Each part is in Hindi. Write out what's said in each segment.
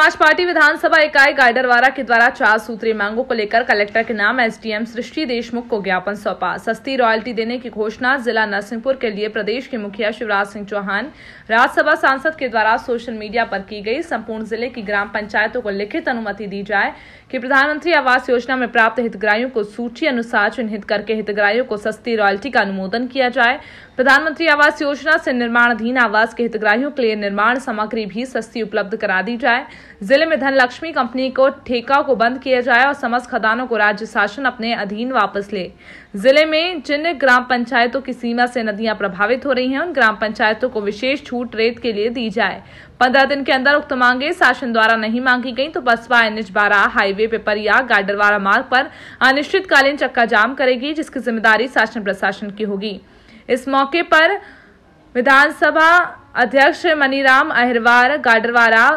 समाज पार्टी विधानसभा इकाई गाइडरवारा के द्वारा चार सूत्रीय मांगों को लेकर कलेक्टर के नाम एसडीएम सृष्टि देशमुख को ज्ञापन सौंपा सस्ती रॉयल्टी देने की घोषणा जिला नरसिंहपुर के लिए प्रदेश के मुखिया शिवराज सिंह चौहान राज्यसभा सांसद के द्वारा सोशल मीडिया पर की गई संपूर्ण जिले की ग्राम पंचायतों को लिखित अनुमति दी जाए कि प्रधानमंत्री आवास योजना में प्राप्त हितग्राहियों को सूची अनुसार चिन्हित करके हितग्राहियों को सस्ती रॉयल्टी का अनुमोदन किया जाए प्रधानमंत्री आवास योजना से निर्माणाधीन आवास के हितग्राहियों के लिए निर्माण सामग्री भी सस्ती उपलब्ध करा दी जाए जिले में धनलक्ष्मी कंपनी को ठेका को बंद किया जाए और समस्त खदानों को राज्य शासन अपने अधीन वापस ले जिले में जिन ग्राम पंचायतों की सीमा से नदियां प्रभावित हो रही हैं उन ग्राम पंचायतों को विशेष छूट रेत के लिए दी जाए पंद्रह दिन के अंदर उक्त मांगे शासन द्वारा नहीं मांगी गई तो बसवा एन बारह हाईवे पेपरिया गाडरवाड़ा मार्ग पर अनिश्चितकालीन चक्का जाम करेगी जिसकी जिम्मेदारी शासन प्रशासन की होगी इस मौके पर विधानसभा अध्यक्ष मनीराम अहिरवार गाडरवारा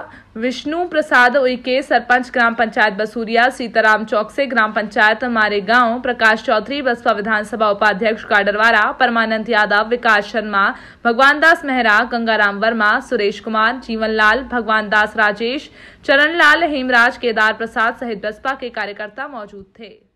विष्णु प्रसाद उइके सरपंच ग्राम पंचायत बसूरिया सीताराम चौक से ग्राम पंचायत हमारे गांव प्रकाश चौधरी बसपा विधानसभा उपाध्यक्ष काडरवारा परमानंद यादव विकास शर्मा भगवान दास मेहरा गंगाराम वर्मा सुरेश कुमार जीवन लाल भगवान दास राजेश चरणलाल हेमराज केदार प्रसाद सहित बसपा के कार्यकर्ता मौजूद थे